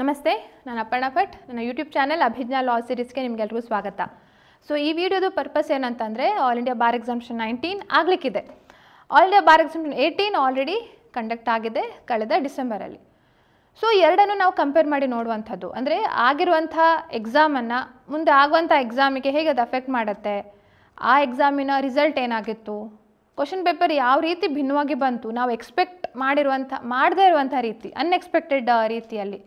ನಮಸ್ತೆ ನಾನು ಅಪರ್ಣ ಭಟ್ ನನ್ನ ಯೂಟ್ಯೂಬ್ ಚಾನಲ್ ಅಭಿಜ್ಞಾ ಲಾ ಸಿರೀಸ್ಗೆ ನಿಮಗೆಲ್ರಿಗೂ ಸ್ವಾಗತ ಸೊ ಈ ವಿಡಿಯೋದು ಪರ್ಪಸ್ ಏನಂತಂದರೆ all India bar examination nineteen ಆಗಲಿಕ್ಕಿದೆ all India bar examination eighteen already conduct ಆಗಿದೆ ಕಳೆದ ಡಿಸೆಂಬರಲ್ಲಿ ಸೊ ಎರಡನ್ನೂ ನಾವು ಕಂಪೇರ್ ಮಾಡಿ ನೋಡುವಂಥದ್ದು ಅಂದರೆ ಆಗಿರುವಂಥ ಎಕ್ಸಾಮನ್ನು ಮುಂದೆ ಆಗುವಂಥ ಎಕ್ಸಾಮಿಗೆ ಹೇಗೆ ಅದು ಅಫೆಕ್ಟ್ ಮಾಡುತ್ತೆ ಆ ಎಕ್ಸಾಮಿನ ರಿಸಲ್ಟ್ ಏನಾಗಿತ್ತು ಕ್ವಶನ್ ಪೇಪರ್ ಯಾವ ರೀತಿ ಭಿನ್ನವಾಗಿ ಬಂತು ನಾವು ಎಕ್ಸ್ಪೆಕ್ಟ್ ಮಾಡಿರುವಂಥ ಮಾಡದೇ ಇರುವಂಥ ರೀತಿ ಅನ್ಎಕ್ಸ್ಪೆಕ್ಟೆಡ್ ರೀತಿಯಲ್ಲಿ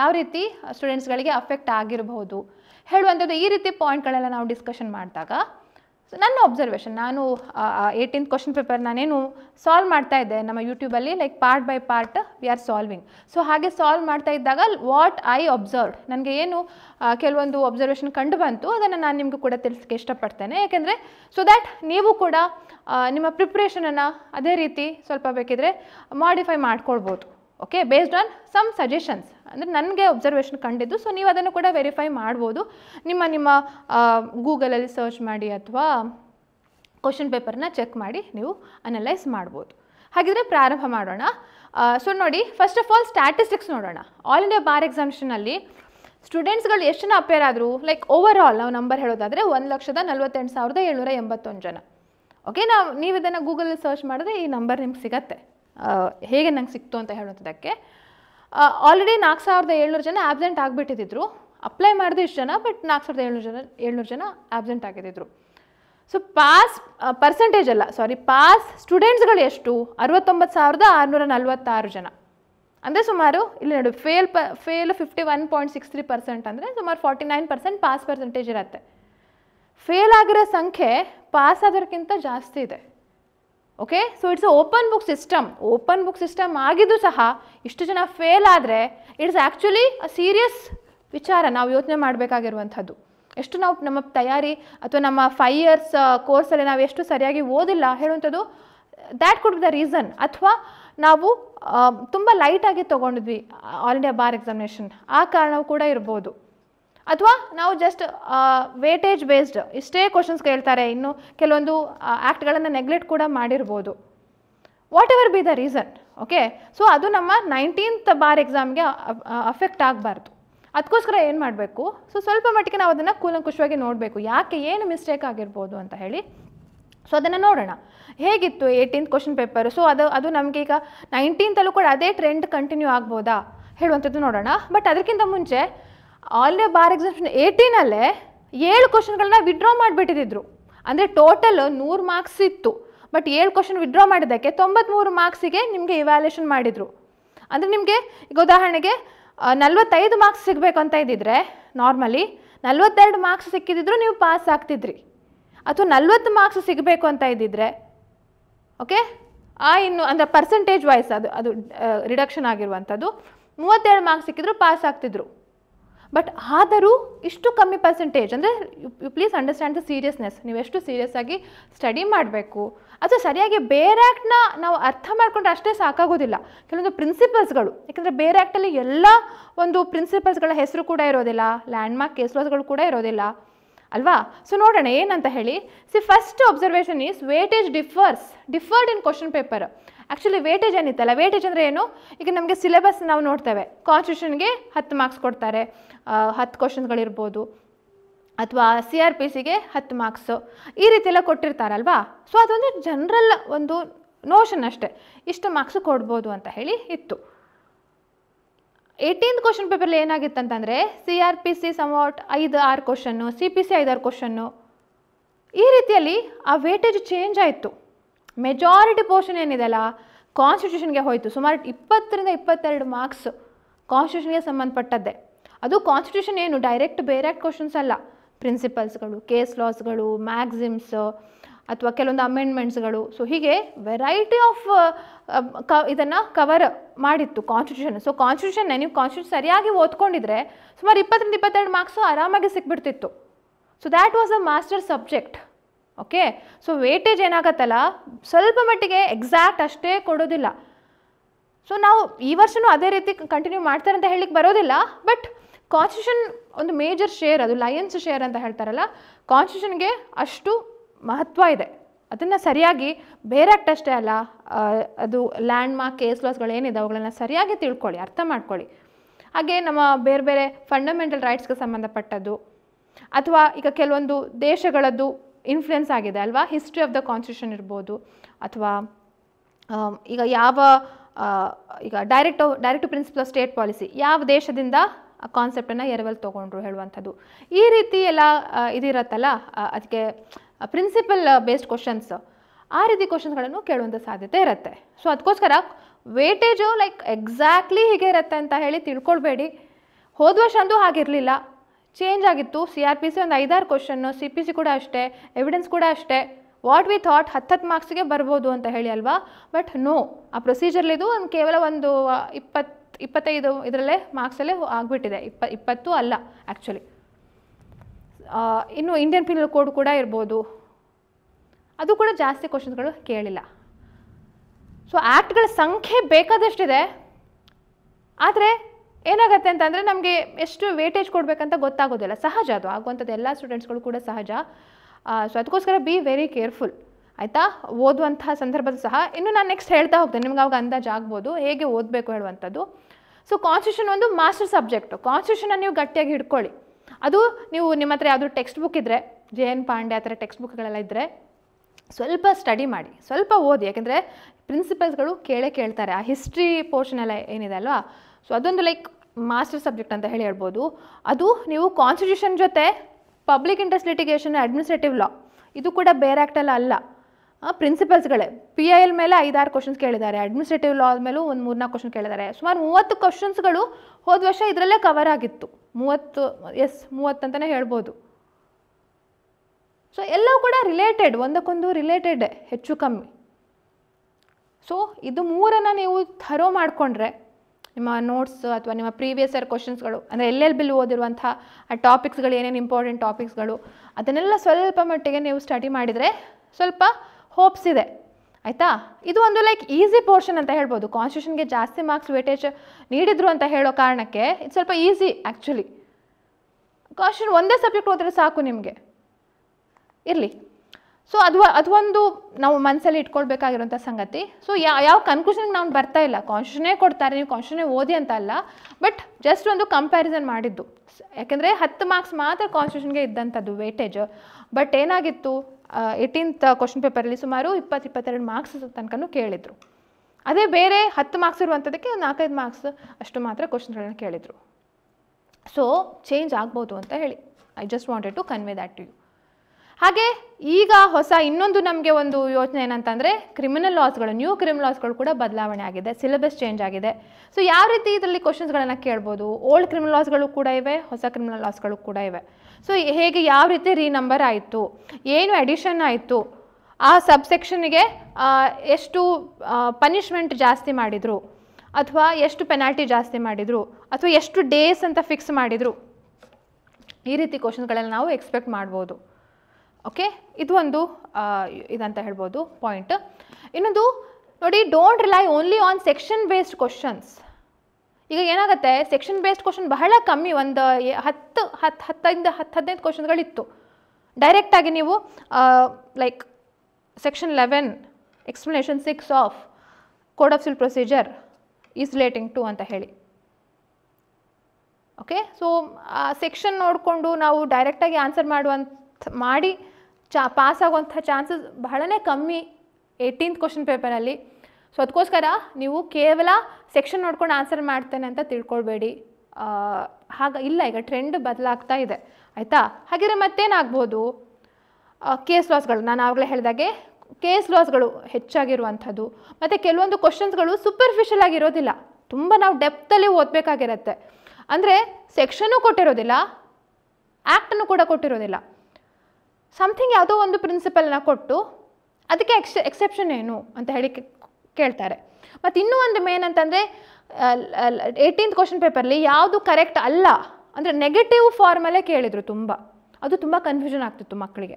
ಯಾವ ರೀತಿ ಸ್ಟೂಡೆಂಟ್ಸ್ಗಳಿಗೆ ಅಫೆಕ್ಟ್ ಆಗಿರಬಹುದು ಹೇಳುವಂಥದ್ದು ಈ ರೀತಿ ಪಾಯಿಂಟ್ಗಳೆಲ್ಲ ನಾವು ಡಿಸ್ಕಷನ್ ಮಾಡಿದಾಗ ನನ್ನ ಒಬ್ಸರ್ವೇಷನ್ ನಾನು ಏಯ್ಟೀನ್ತ್ ಕ್ವಶನ್ ಪೇಪರ್ ನಾನೇನು ಸಾಲ್ವ್ ಮಾಡ್ತಾ ಇದ್ದೆ ನಮ್ಮ ಯೂಟ್ಯೂಬಲ್ಲಿ like part by part we are solving so ಹಾಗೆ ಸಾಲ್ವ್ ಮಾಡ್ತಾ ಇದ್ದಾಗ ವಾಟ್ ಐ ಒಬ್ಸರ್ವ್ಡ್ ನನಗೆ ಏನು ಕೆಲವೊಂದು ಒಬ್ಸರ್ವೇಷನ್ ಕಂಡು ಬಂತು ಅದನ್ನು ನಾನು ನಿಮಗೂ ಕೂಡ ತಿಳಿಸಕ್ಕೆ ಇಷ್ಟಪಡ್ತೇನೆ ಯಾಕೆಂದರೆ ಸೊ ದ್ಯಾಟ್ ನೀವು ಕೂಡ ನಿಮ್ಮ ಪ್ರಿಪ್ರೇಷನನ್ನು ಅದೇ ರೀತಿ ಸ್ವಲ್ಪ ಬೇಕಿದ್ರೆ ಮಾಡಿಫೈ ಮಾಡ್ಕೊಳ್ಬೋದು okay based on some suggestions ಅಂದರೆ ನನಗೆ ಒಬ್ಸರ್ವೇಷನ್ ಕಂಡಿದ್ದು ಸೊ ನೀವು ಅದನ್ನು ಕೂಡ ವೆರಿಫೈ ಮಾಡ್ಬೋದು ನಿಮ್ಮ ನಿಮ್ಮ ಗೂಗಲಲ್ಲಿ ಸರ್ಚ್ ಮಾಡಿ ಅಥವಾ ಕ್ವಶನ್ ಪೇಪರ್ನ ಚೆಕ್ ಮಾಡಿ ನೀವು ಅನಲೈಸ್ ಮಾಡ್ಬೋದು ಹಾಗಿದ್ರೆ ಪ್ರಾರಂಭ ಮಾಡೋಣ ಸೊ ನೋಡಿ ಫಸ್ಟ್ ಆಫ್ ಆಲ್ ಸ್ಟ್ಯಾಟಿಸ್ಟಿಕ್ಸ್ ನೋಡೋಣ ಆಲ್ ಇಂಡಿಯಾ ಬಾರ್ ಎಕ್ಸಾಮಿಷನಲ್ಲಿ ಸ್ಟೂಡೆಂಟ್ಸ್ಗಳು ಎಷ್ಟು ಜನ ಅಪೇರ್ ಆದರೂ ಲೈಕ್ ಓವರ್ ಆಲ್ ನಾವು ನಂಬರ್ ಹೇಳೋದಾದರೆ ಒಂದು ಲಕ್ಷದ ನಲ್ವತ್ತೆಂಟು ಸಾವಿರದ ಏಳ್ನೂರ ಎಂಬತ್ತೊಂದು ಜನ ಓಕೆ ನಾವು ನೀವು ಇದನ್ನು ಗೂಗಲಲ್ಲಿ ಸರ್ಚ್ ಮಾಡಿದ್ರೆ ಈ ನಂಬರ್ ನಿಮ್ಗೆ ಸಿಗತ್ತೆ ಹೇಗೆ ನಂಗೆ ಸಿಕ್ತು ಅಂತ ಹೇಳೋದಕ್ಕೆ ಆಲ್ರೆಡಿ ನಾಲ್ಕು ಸಾವಿರದ ಏಳ್ನೂರು ಜನ ಆ್ಯಬ್ಸೆಂಟ್ ಆಗಿಬಿಟ್ಟಿದ್ದರು ಅಪ್ಲೈ ಮಾಡಿದೆ ಇಷ್ಟು ಜನ ಬಟ್ ನಾಲ್ಕು ಸಾವಿರದ ಏಳ್ನೂರು ಜನ ಏಳ್ನೂರು ಜನ ಆ್ಯಬ್ಸೆಂಟ್ ಆಗಿದ್ದಿದ್ರು ಸೊ ಪಾಸ್ ಪರ್ಸೆಂಟೇಜ್ ಅಲ್ಲ ಸಾರಿ ಪಾಸ್ ಸ್ಟೂಡೆಂಟ್ಸ್ಗಳು ಎಷ್ಟು ಅರವತ್ತೊಂಬತ್ತು ಸಾವಿರದ ಆರುನೂರ ನಲ್ವತ್ತಾರು ಜನ ಅಂದರೆ ಸುಮಾರು ಇಲ್ಲಿ ನೋಡಿ ಫೇಲ್ ಪ fail fifty one point six three percent ಅಂದರೆ ಸುಮಾರು forty nine percent pass percentage ಇರುತ್ತೆ ಫೇಲ್ ಆಗಿರೋ ಸಂಖ್ಯೆ ಪಾಸ್ ಆಗೋದಕ್ಕಿಂತ ಜಾಸ್ತಿ ಇದೆ okay so it's uh open book system open book system ಆಗಿದ್ದು ಸಹ ಇಷ್ಟು ಜನ ಫೇಲ್ ಆದರೆ ಇಟ್ಸ್ ಆ್ಯಕ್ಚುಲಿ ಅ ಸೀರಿಯಸ್ ವಿಚಾರ ನಾವು ಯೋಚನೆ ಮಾಡಬೇಕಾಗಿರುವಂಥದ್ದು ಎಷ್ಟು ನಾವು ನಮ್ಮ ತಯಾರಿ ಅಥವಾ ನಮ್ಮ ಫೈವ್ ಇಯರ್ಸ್ ಕೋರ್ಸಲ್ಲಿ ನಾವು ಎಷ್ಟು ಸರಿಯಾಗಿ ಓದಿಲ್ಲ ಹೇಳುವಂಥದ್ದು that could be the reason ಅಥವಾ ನಾವು ತುಂಬ ಲೈಟಾಗಿ ತೊಗೊಂಡಿದ್ವಿ ಆಲ್ ಇಂಡಿಯಾ ಬಾರ್ ಎಕ್ಸಾಮಿನೇಷನ್ ಆ ಕಾರಣವು ಕೂಡ ಇರ್ಬೋದು ಅಥವಾ ನಾವು ಜಸ್ಟ್ ವೇಟೇಜ್ ಬೇಸ್ಡ್ ಇಷ್ಟೇ ಕ್ವಶನ್ಸ್ ಕೇಳ್ತಾರೆ ಇನ್ನು ಕೆಲವೊಂದು ಆ್ಯಕ್ಟ್ಗಳನ್ನು ನೆಗ್ಲೆಕ್ಟ್ ಕೂಡ ಮಾಡಿರ್ಬೋದು whatever be the reason okay so ಅದು ನಮ್ಮ ನೈನ್ಟೀನ್ತ್ ಬಾರ್ ಎಕ್ಸಾಮ್ಗೆ ಅಫೆಕ್ಟ್ ಆಗಬಾರ್ದು ಅದಕ್ಕೋಸ್ಕರ ಏನು ಮಾಡಬೇಕು ಸೊ ಸ್ವಲ್ಪ ಮಟ್ಟಿಗೆ ನಾವು ಅದನ್ನು ಕೂಲಂಕುಷವಾಗಿ ನೋಡಬೇಕು ಯಾಕೆ ಏನು ಮಿಸ್ಟೇಕ್ ಆಗಿರ್ಬೋದು ಅಂತ ಹೇಳಿ ಸೊ ಅದನ್ನು ನೋಡೋಣ ಹೇಗಿತ್ತು ಏಯ್ಟೀನ್ತ್ ಕ್ವಶನ್ ಪೇಪರ್ ಸೊ ಅದು ಅದು ನಮಗೀಗ ನೈನ್ಟೀನ್ತಲ್ಲೂ ಕೂಡ ಅದೇ ಟ್ರೆಂಡ್ ಕಂಟಿನ್ಯೂ ಆಗ್ಬೋದಾ ಹೇಳುವಂಥದ್ದು ನೋಡೋಣ ಬಟ್ ಅದಕ್ಕಿಂತ ಮುಂಚೆ ಆಲ್ಯ ಬಾರ್ ಎಕ್ಸಾಮಿಷನ್ ಏಯ್ಟೀನಲ್ಲೇ ಏಳು ಕ್ವಶನ್ಗಳನ್ನ ವಿಡ್ರಾ ಮಾಡಿಬಿಟ್ಟಿದ್ರು ಅಂದರೆ ಟೋಟಲ್ ನೂರು ಮಾರ್ಕ್ಸ್ ಇತ್ತು ಬಟ್ ಏಳು ಕ್ವಶನ್ ವಿಡ್ರಾ ಮಾಡಿದ್ದಕ್ಕೆ ತೊಂಬತ್ತ್ಮೂರು ಮಾರ್ಕ್ಸಿಗೆ ನಿಮಗೆ ಇವ್ಯಾಲ್ಯೇಷನ್ ಮಾಡಿದರು ಅಂದರೆ ನಿಮಗೆ ಈಗ ಉದಾಹರಣೆಗೆ ನಲ್ವತ್ತೈದು ಮಾರ್ಕ್ಸ್ ಸಿಗಬೇಕು ಅಂತ ಇದ್ದಿದ್ರೆ ನಾರ್ಮಲಿ ನಲ್ವತ್ತೆರಡು ಮಾರ್ಕ್ಸ್ ಸಿಕ್ಕಿದಿದ್ರು ನೀವು ಪಾಸ್ ಆಗ್ತಿದ್ರಿ ಅಥವಾ ನಲ್ವತ್ತು ಮಾರ್ಕ್ಸ್ ಸಿಗಬೇಕು ಅಂತ ಇದ್ದಿದ್ರೆ ಓಕೆ ಆ ಇನ್ನು ಅಂದರೆ ಪರ್ಸೆಂಟೇಜ್ ವೈಸ್ ಅದು ಅದು ರಿಡಕ್ಷನ್ ಆಗಿರುವಂಥದ್ದು ಮೂವತ್ತೆರಡು ಮಾರ್ಕ್ಸ್ ಸಿಕ್ಕಿದ್ರು ಪಾಸ್ ಆಗ್ತಿದ್ರು ಬಟ್ ಆದರೂ ಇಷ್ಟು ಕಮ್ಮಿ ಪರ್ಸೆಂಟೇಜ್ ಅಂದರೆ you please understand the seriousness ನೀವು ಎಷ್ಟು ಸೀರಿಯಸ್ ಆಗಿ ಸ್ಟಡಿ ಮಾಡಬೇಕು ಅಥವಾ ಸರಿಯಾಗಿ ಬೇರೆ ಆ್ಯಕ್ಟ್ನ ನಾವು ಅರ್ಥ ಮಾಡಿಕೊಂಡ್ರೆ ಅಷ್ಟೇ ಸಾಕಾಗೋದಿಲ್ಲ ಕೆಲವೊಂದು ಪ್ರಿನ್ಸಿಪಲ್ಸ್ಗಳು ಯಾಕಂದರೆ ಬೇರೆ ಆ್ಯಕ್ಟಲ್ಲಿ ಎಲ್ಲ ಒಂದು ಪ್ರಿನ್ಸಿಪಲ್ಸ್ಗಳ ಹೆಸರು ಕೂಡ ಇರೋದಿಲ್ಲ ಲ್ಯಾಂಡ್ಮಾರ್ಕ್ ಕೇಸ್ ಕೂಡ ಇರೋದಿಲ್ಲ ಅಲ್ವಾ ಸೊ ನೋಡೋಣ ಏನಂತ ಹೇಳಿ see first observation is weightage differs differed in question paper actually weightage ಏನಿತ್ತಲ್ಲ ವೇಟೇಜ್ ಅಂದರೆ ಏನು ಈಗ ನಮಗೆ ಸಿಲೆಬಸ್ ನಾವು ನೋಡ್ತೇವೆ ಕಾನ್ಸ್ಟಿಟ್ಯೂಷನ್ಗೆ ಹತ್ತು ಮಾರ್ಕ್ಸ್ ಕೊಡ್ತಾರೆ ಹತ್ತು ಕ್ವಶನ್ಗಳಿರ್ಬೋದು ಅಥವಾ ಸಿ ಆರ್ ಪಿ ಸಿಗೆ ಹತ್ತು ಮಾರ್ಕ್ಸು ಈ ರೀತಿ ಎಲ್ಲ ಕೊಟ್ಟಿರ್ತಾರಲ್ವಾ ಸೊ ಅದೊಂದು ಜನರಲ್ ಒಂದು ನೋಷನ್ ಅಷ್ಟೆ ಇಷ್ಟು ಮಾರ್ಕ್ಸ್ ಕೊಡ್ಬೋದು ಅಂತ ಹೇಳಿ ಇತ್ತು ಏಯ್ಟೀನ್ತ್ ಕ್ವಶನ್ ಪೇಪರಲ್ಲಿ ಏನಾಗಿತ್ತಂತಂದರೆ ಸಿ ಆರ್ ಪಿ ಸಿ ಸಮಾಟ್ ಐದು ಆರು ಕ್ವಶನ್ನು ಸಿ ಪಿ ಸಿ ಐದಾರು ಕ್ವಶನ್ನು ಈ ರೀತಿಯಲ್ಲಿ ಆ ವೇಟೇಜ್ ಚೇಂಜ್ ಆಯಿತು ಮೆಜಾರಿಟಿ ಪೋರ್ಷನ್ ಏನಿದೆ ಅಲ್ಲ ಕಾನ್ಸ್ಟಿಟ್ಯೂಷನ್ಗೆ ಹೋಯಿತು ಸುಮಾರು ಇಪ್ಪತ್ತರಿಂದ ಇಪ್ಪತ್ತೆರಡು ಮಾರ್ಕ್ಸ್ ಕಾನ್ಸ್ಟಿಟ್ಯೂಷನ್ಗೆ ಸಂಬಂಧಪಟ್ಟದ್ದೇ ಅದು ಕಾನ್ಸ್ಟಿಟ್ಯೂಷನ್ ಏನು ಡೈರೆಕ್ಟ್ ಬೇರೆ ಕ್ವಶನ್ಸ್ ಅಲ್ಲ ಪ್ರಿನ್ಸಿಪಲ್ಸ್ಗಳು ಕೇಸ್ ಲಾಸ್ಗಳು ಮ್ಯಾಕ್ಸಿಮ್ಸ್ ಅಥವಾ ಕೆಲವೊಂದು ಅಮೆಂಡ್ಮೆಂಟ್ಸ್ಗಳು ಸೊ ಹೀಗೆ ವೆರೈಟಿ ಆಫ್ ಕ ಇದನ್ನು ಕವರ್ ಮಾಡಿತ್ತು ಕಾನ್ಸ್ಟಿಟ್ಯೂಷನ್ ಸೊ ಕಾನ್ಸ್ಟಿಟ್ಯೂಷನ್ನೇ ನೀವು ಕಾನ್ಸ್ಟಿಟ್ಯೂಷನ್ ಸರಿಯಾಗಿ ಓದ್ಕೊಂಡಿದ್ರೆ ಸುಮಾರು ಇಪ್ಪತ್ತರಿಂದ ಇಪ್ಪತ್ತೆರಡು ಮಾರ್ಕ್ಸು ಆರಾಮಾಗಿ ಸಿಕ್ಬಿಡ್ತಿತ್ತು so that was uh master subject okay so weightage ಏನಾಗತ್ತಲ್ಲ ಸ್ವಲ್ಪ ಮಟ್ಟಿಗೆ ಎಕ್ಸಾಕ್ಟ್ ಅಷ್ಟೇ ಕೊಡೋದಿಲ್ಲ ಸೊ ನಾವು ಈ ವರ್ಷವೂ ಅದೇ ರೀತಿ ಕಂಟಿನ್ಯೂ ಮಾಡ್ತಾರೆ ಅಂತ ಹೇಳಿಕ್ಕೆ ಬರೋದಿಲ್ಲ ಬಟ್ ಕಾನ್ಸ್ಟಿಟ್ಯೂಷನ್ ಒಂದು ಮೇಜರ್ ಶೇರ್ ಅದು ಲಯನ್ಸ್ ಶೇರ್ ಅಂತ ಹೇಳ್ತಾರಲ್ಲ ಕಾನ್ಸ್ಟಿಟ್ಯೂಷನ್ಗೆ ಅಷ್ಟು ಮಹತ್ವ ಇದೆ ಅದನ್ನು ಸರಿಯಾಗಿ ಬೇರೆ ಆಕ್ಟ್ ಅಷ್ಟೇ ಅಲ್ಲ ಅದು ಲ್ಯಾಂಡ್ ಮಾರ್ಕ್ ಕೇಸ್ ಏನಿದೆ ಅವುಗಳನ್ನು ಸರಿಯಾಗಿ ತಿಳ್ಕೊಳ್ಳಿ ಅರ್ಥ ಮಾಡ್ಕೊಳ್ಳಿ ಹಾಗೆ ನಮ್ಮ ಬೇರೆ ಬೇರೆ ಫಂಡಮೆಂಟಲ್ ರೈಟ್ಸ್ಗೆ ಸಂಬಂಧಪಟ್ಟದ್ದು ಅಥವಾ ಈಗ ಕೆಲವೊಂದು ದೇಶಗಳದ್ದು ಇನ್ಫ್ಲುಯೆನ್ಸ್ ಆಗಿದೆ ಅಲ್ವಾ ಹಿಸ್ಟ್ರಿ ಆಫ್ ದ ಕಾನ್ಸ್ಟಿಟ್ಯೂಷನ್ ಇರ್ಬೋದು ಅಥವಾ ಈಗ ಯಾವ ಈಗ direct direct principle of state policy ಯಾವ ದೇಶದಿಂದ ಕಾನ್ಸೆಪ್ಟನ್ನು ಎರವಲು ತೊಗೊಂಡ್ರು ಹೇಳುವಂಥದ್ದು ಈ ರೀತಿ ಎಲ್ಲ ಇದಿರತ್ತಲ್ಲ ಅದಕ್ಕೆ ಪ್ರಿನ್ಸಿಪಲ್ ಬೇಸ್ಡ್ ಕ್ವಶನ್ಸ್ ಆ ರೀತಿ ಕ್ವಶನ್ಸ್ಗಳನ್ನು ಕೇಳುವಂಥ ಸಾಧ್ಯತೆ ಇರುತ್ತೆ ಸೊ ಅದಕ್ಕೋಸ್ಕರ ವೇಟೇಜು ಲೈಕ್ ಎಕ್ಸಾಕ್ಟ್ಲಿ ಹೀಗೆ ಇರುತ್ತೆ ಅಂತ ಹೇಳಿ ತಿಳ್ಕೊಳ್ಬೇಡಿ ಹೋದ ವರ್ಷ ಅಂದು ಹಾಗಿರಲಿಲ್ಲ ಚೇಂಜ್ ಆಗಿತ್ತು ಸಿ ಆರ್ ಪಿ ಸಿ ಒಂದು ಐದಾರು ಕ್ವಶನ್ನು ಸಿ ಪಿ ಸಿ ಕೂಡ ಅಷ್ಟೇ ಎವಿಡೆನ್ಸ್ ಕೂಡ ಅಷ್ಟೇ ವಾಟ್ ವಿ ಥಾಟ್ ಹತ್ತತ್ತು ಮಾರ್ಕ್ಸ್ಗೆ ಬರ್ಬೋದು ಅಂತ ಹೇಳಿ ಅಲ್ವಾ ಬಟ್ ನೋ ಆ ಪ್ರೊಸೀಜರ್ಲಿದು ಒಂದು ಕೇವಲ ಒಂದು ಇಪ್ಪತ್ತು ಇಪ್ಪತ್ತೈದು ಇದರಲ್ಲೇ ಮಾರ್ಕ್ಸಲ್ಲೇ ಆಗಿಬಿಟ್ಟಿದೆ ಇಪ್ಪ ಇಪ್ಪತ್ತು ಅಲ್ಲ ಆ್ಯಕ್ಚುಲಿ ಇನ್ನು ಇಂಡಿಯನ್ ಪಿನಲ್ ಕೋಡ್ ಕೂಡ ಇರ್ಬೋದು ಅದು ಕೂಡ ಜಾಸ್ತಿ ಕ್ವಶನ್ಸ್ಗಳು ಕೇಳಿಲ್ಲ ಸೊ ಆ್ಯಕ್ಟ್ಗಳ ಸಂಖ್ಯೆ ಬೇಕಾದಷ್ಟಿದೆ ಆದರೆ ಏನಾಗುತ್ತೆ ಅಂತಂದರೆ ನಮಗೆ ಎಷ್ಟು ವೇಟೇಜ್ ಕೊಡಬೇಕಂತ ಗೊತ್ತಾಗೋದಿಲ್ಲ ಸಹಜ ಅದು ಆಗುವಂಥದ್ದು ಎಲ್ಲ ಸ್ಟೂಡೆಂಟ್ಸ್ಗಳು ಕೂಡ ಸಹಜ ಸೊ ಅದಕ್ಕೋಸ್ಕರ ಬಿ ವೆರಿ ಕೇರ್ಫುಲ್ ಆಯಿತಾ ಓದುವಂಥ ಸಂದರ್ಭದ ಸಹ ಇನ್ನು ನಾನು ನೆಕ್ಸ್ಟ್ ಹೇಳ್ತಾ ಹೋಗ್ತೇನೆ ನಿಮ್ಗೆ ಅವಾಗ ಅಂದಾಜು ಆಗ್ಬೋದು ಹೇಗೆ ಓದಬೇಕು ಹೇಳುವಂಥದ್ದು ಸೊ ಕಾನ್ಸ್ಟಿಟ್ಯೂಷನ್ ಒಂದು ಮಾಸ್ಟರ್ ಸಬ್ಜೆಕ್ಟು ಕಾನ್ಸ್ಟಿಟ್ಯೂಷನ್ನ ನೀವು ಗಟ್ಟಿಯಾಗಿ ಹಿಡ್ಕೊಳ್ಳಿ ಅದು ನೀವು ನಿಮ್ಮ ಹತ್ರ ಯಾವುದೂ ಟೆಕ್ಸ್ಟ್ ಬುಕ್ ಇದ್ದರೆ ಜೆ ಎನ್ ಪಾಂಡೆ ಆ ಥರ ಟೆಕ್ಸ್ಟ್ ಬುಕ್ಗಳೆಲ್ಲ ಇದ್ದರೆ ಸ್ವಲ್ಪ ಸ್ಟಡಿ ಮಾಡಿ ಸ್ವಲ್ಪ ಓದಿ ಯಾಕೆಂದರೆ ಪ್ರಿನ್ಸಿಪಲ್ಸ್ಗಳು ಕೇಳೇ ಕೇಳ್ತಾರೆ ಆ ಹಿಸ್ಟ್ರಿ ಪೋರ್ಷನ್ ಎಲ್ಲ ಏನಿದೆ ಅಲ್ವಾ ಸೊ ಅದೊಂದು ಲೈಕ್ ಮಾಸ್ಟರ್ ಸಬ್ಜೆಕ್ಟ್ ಅಂತ ಹೇಳಿ ಹೇಳ್ಬೋದು ಅದು ನೀವು ಕಾನ್ಸ್ಟಿಟ್ಯೂಷನ್ ಜೊತೆ public interest litigation administrative law ಇದು ಕೂಡ ಬೇರೆ ಆ್ಯಕ್ಟಲ್ಲಿ ಅಲ್ಲ ಪ್ರಿನ್ಸಿಪಲ್ಸ್ಗಳೇ ಪಿ ಐ ಎಲ್ ಮೇಲೆ ಐದಾರು ಕ್ವಶನ್ಸ್ ಕೇಳಿದ್ದಾರೆ ಅಡ್ಮಿನಿಸ್ಟ್ರೇಟಿವ್ ಲಾ ಆದಮೇಲೂ ಒಂದು ಮೂರ್ನಾಲ್ಕು ಕ್ವಶನ್ ಕೇಳಿದ್ದಾರೆ ಸುಮಾರು ಮೂವತ್ತು ಕ್ವಶನ್ಸ್ಗಳು ಹೋದ ವರ್ಷ ಇದರಲ್ಲೇ ಕವರ್ ಆಗಿತ್ತು ಮೂವತ್ತು ಎಸ್ ಅಂತಲೇ ಹೇಳ್ಬೋದು ಸೊ ಎಲ್ಲವೂ ಕೂಡ ರಿಲೇಟೆಡ್ ಒಂದಕ್ಕೊಂದು ರಿಲೇಟೆಡ್ ಹೆಚ್ಚು ಕಮ್ಮಿ ಸೊ ಇದು ಮೂರನ್ನು ನೀವು ಥರೋ ಮಾಡಿಕೊಂಡ್ರೆ ನಿಮ್ಮ ನೋಟ್ಸ್ ಅಥವಾ ನಿಮ್ಮ ಪ್ರೀವಿಯಸ್ ಇಯರ್ ಕ್ವಶನ್ಸ್ಗಳು ಅಂದರೆ ಎಲ್ಲೆಲ್ಲಿ ಬಿಲ್ ಓದಿರುವಂಥ ಆ ಟಾಪಿಕ್ಸ್ಗಳು ಏನೇನು ಇಂಪಾರ್ಟೆಂಟ್ ಟಾಪಿಕ್ಸ್ಗಳು ಅದನ್ನೆಲ್ಲ ಸ್ವಲ್ಪ ಮಟ್ಟಿಗೆ ನೀವು ಸ್ಟಡಿ ಮಾಡಿದರೆ ಸ್ವಲ್ಪ ಹೋಪ್ಸ್ ಇದೆ ಆಯಿತಾ ಇದು ಒಂದು ಲೈಕ್ ಈಸಿ ಪೋರ್ಷನ್ ಅಂತ ಹೇಳ್ಬೋದು ಕಾನ್ಸ್ಟಿಟ್ಯೂಷನ್ಗೆ ಜಾಸ್ತಿ ಮಾರ್ಕ್ಸ್ ವೇಟೇಜ್ ನೀಡಿದ್ರು ಅಂತ ಹೇಳೋ ಕಾರಣಕ್ಕೆ ಇದು ಸ್ವಲ್ಪ ಈಸಿ ಆ್ಯಕ್ಚುಲಿ ಕಾನ್ಸ್ಟಿಟ್ಯೂಷನ್ ಒಂದೇ ಸಬ್ಜೆಕ್ಟ್ ಓದಿದ್ರೆ ಸಾಕು ನಿಮಗೆ ಇರಲಿ ಸೊ ಅದು ಅದೊಂದು ನಾವು ಮನಸ್ಸಲ್ಲಿ ಇಟ್ಕೊಳ್ಬೇಕಾಗಿರುವಂಥ ಸಂಗತಿ ಸೊ ಯಾವ ಯಾವ ಕನ್ಕ್ಲೂಷನ್ಗೆ ನಾವು ಬರ್ತಾ ಇಲ್ಲ ಕಾನ್ಸ್ಟಿಟ್ಯೂಷನೇ ಕೊಡ್ತಾರೆ ನೀವು ಕಾನ್ಸ್ಟ್ಯೂನೇ ಓದಿ ಅಂತ ಅಲ್ಲ ಬಟ್ ಜಸ್ಟ್ ಒಂದು ಕಂಪ್ಯಾರಿಸನ್ ಮಾಡಿದ್ದು ಯಾಕೆಂದರೆ ಹತ್ತು ಮಾರ್ಕ್ಸ್ ಮಾತ್ರ ಕಾನ್ಸ್ಟಿಟ್ಯೂಷನ್ಗೆ ಇದ್ದಂಥದ್ದು ವೇಟೇಜ್ ಬಟ್ ಏನಾಗಿತ್ತು ಏಯ್ಟೀನ್ತ್ ಕ್ವಶನ್ ಪೇಪರಲ್ಲಿ ಸುಮಾರು ಇಪ್ಪತ್ತು ಇಪ್ಪತ್ತೆರಡು ಮಾರ್ಕ್ಸ್ ತನಕನೂ ಕೇಳಿದರು ಅದೇ ಬೇರೆ ಹತ್ತು ಮಾರ್ಕ್ಸ್ ಇರುವಂಥದ್ದಕ್ಕೆ ನಾಲ್ಕೈದು ಮಾರ್ಕ್ಸ್ ಅಷ್ಟು ಮಾತ್ರ ಕ್ವಶನ್ಗಳನ್ನ ಕೇಳಿದರು ಸೊ ಚೇಂಜ್ ಆಗ್ಬೋದು ಅಂತ ಹೇಳಿ I just wanted to convey that to you ಹಾಗೆ ಈಗ ಹೊಸ ಇನ್ನೊಂದು ನಮಗೆ ಒಂದು ಯೋಚನೆ ಏನಂತಂದರೆ ಕ್ರಿಮಿನಲ್ ಲಾಸ್ಗಳು ನ್ಯೂ ಕ್ರಿಮಿನಲ್ ಲಾಸ್ಗಳು ಕೂಡ ಬದಲಾವಣೆ ಆಗಿದೆ ಸಿಲೆಬಸ್ ಚೇಂಜ್ ಆಗಿದೆ ಸೊ ಯಾವ ರೀತಿ ಇದರಲ್ಲಿ ಕ್ವಶನ್ಸ್ಗಳನ್ನು ಕೇಳ್ಬೋದು ಓಲ್ಡ್ ಕ್ರಿಮಿನಲ್ ಲಾಸ್ಗಳು ಕೂಡ ಇವೆ ಹೊಸ ಕ್ರಿಮಿನಲ್ ಲಾಸ್ಗಳು ಕೂಡ ಇವೆ ಸೊ ಹೇಗೆ ಯಾವ ರೀತಿ ರೀನಂಬರ್ ಆಯಿತು ಏನು ಅಡಿಷನ್ ಆಯಿತು ಆ ಸಬ್ಸೆಕ್ಷನ್ಗೆ ಎಷ್ಟು ಪನಿಷ್ಮೆಂಟ್ ಜಾಸ್ತಿ ಮಾಡಿದರು ಅಥವಾ ಎಷ್ಟು ಪೆನಾಲ್ಟಿ ಜಾಸ್ತಿ ಮಾಡಿದರು ಅಥವಾ ಎಷ್ಟು ಡೇಸ್ ಅಂತ ಫಿಕ್ಸ್ ಮಾಡಿದರು ಈ ರೀತಿ ಕ್ವಶನ್ಸ್ಗಳಲ್ಲಿ ನಾವು ಎಕ್ಸ್ಪೆಕ್ಟ್ ಮಾಡ್ಬೋದು ಓಕೆ ಇದು ಒಂದು ಇದಂತ ಹೇಳ್ಬೋದು ಪಾಯಿಂಟ್ ಇನ್ನೊಂದು ನೋಡಿ don't rely only on section based questions ಈಗ ಏನಾಗುತ್ತೆ ಸೆಕ್ಷನ್ ಬೇಸ್ಡ್ ಕ್ವಶನ್ ಬಹಳ ಕಮ್ಮಿ ಒಂದು ಹತ್ತು ಹತ್ತು ಹತ್ತರಿಂದ ಹತ್ತು ಹದಿನೈದು ಕ್ವಶನ್ಗಳಿತ್ತು ಡೈರೆಕ್ಟಾಗಿ ನೀವು like section eleven explanation six of code of civil procedure is relating to ಅಂತ ಹೇಳಿ ಓಕೆ ಸೊ ಸೆಕ್ಷನ್ ನೋಡಿಕೊಂಡು ನಾವು ಡೈರೆಕ್ಟಾಗಿ ಆನ್ಸರ್ ಮಾಡುವಂಥ ಮಾಡಿ ಚಾ ಪಾಸ್ ಆಗುವಂಥ ಚಾನ್ಸಸ್ ಬಹಳನೇ ಕಮ್ಮಿ ಏಯ್ಟೀನ್ತ್ ಕ್ವಶನ್ ಪೇಪರಲ್ಲಿ ಸೊ ಅದಕ್ಕೋಸ್ಕರ ನೀವು ಕೇವಲ ಸೆಕ್ಷನ್ ನೋಡ್ಕೊಂಡು ಆನ್ಸರ್ ಮಾಡ್ತೇನೆ ಅಂತ ತಿಳ್ಕೊಳ್ಬೇಡಿ ಹಾಗೆ ಇಲ್ಲ ಈಗ ಟ್ರೆಂಡ್ ಬದಲಾಗ್ತಾ ಇದೆ ಆಯಿತಾ ಹಾಗಿದ್ರೆ ಮತ್ತೇನಾಗ್ಬೋದು ಕೇಸ್ ಲಾಸ್ಗಳು ನಾನು ಆವಾಗಲೇ ಹೇಳಿದಾಗೆ ಕೇಸ್ ಲಾಸ್ಗಳು ಹೆಚ್ಚಾಗಿರುವಂಥದ್ದು ಮತ್ತು ಕೆಲವೊಂದು ಕ್ವಶನ್ಸ್ಗಳು ಸೂಪರ್ಫಿಷಿಯಲ್ ಆಗಿರೋದಿಲ್ಲ ತುಂಬ ನಾವು ಡೆಪ್ತಲ್ಲಿ ಓದಬೇಕಾಗಿರತ್ತೆ ಅಂದರೆ ಸೆಕ್ಷನ್ನು ಕೊಟ್ಟಿರೋದಿಲ್ಲ ಆ್ಯಕ್ಟನ್ನು ಕೂಡ ಕೊಟ್ಟಿರೋದಿಲ್ಲ ಸಮಥಿಂಗ್ ಯಾವುದೋ ಒಂದು ಪ್ರಿನ್ಸಿಪಲ್ನ ಕೊಟ್ಟು ಅದಕ್ಕೆ ಎಕ್ಸ್ ಎಕ್ಸೆಪ್ಷನ್ ಏನು ಅಂತ ಹೇಳಿ ಕೇಳ್ತಾರೆ ಮತ್ತು ಇನ್ನೂ ಒಂದು ಮೇನ್ ಅಂತಂದರೆ ಏಯ್ಟೀನ್ತ್ ಕ್ವಶನ್ ಪೇಪರ್ಲಿ ಯಾವುದು ಕರೆಕ್ಟ್ ಅಲ್ಲ ಅಂದರೆ ನೆಗೆಟಿವ್ ಫಾರ್ಮಲ್ಲೇ ಕೇಳಿದರು ತುಂಬ ಅದು ತುಂಬ ಕನ್ಫ್ಯೂಷನ್ ಆಗ್ತಿತ್ತು ಮಕ್ಕಳಿಗೆ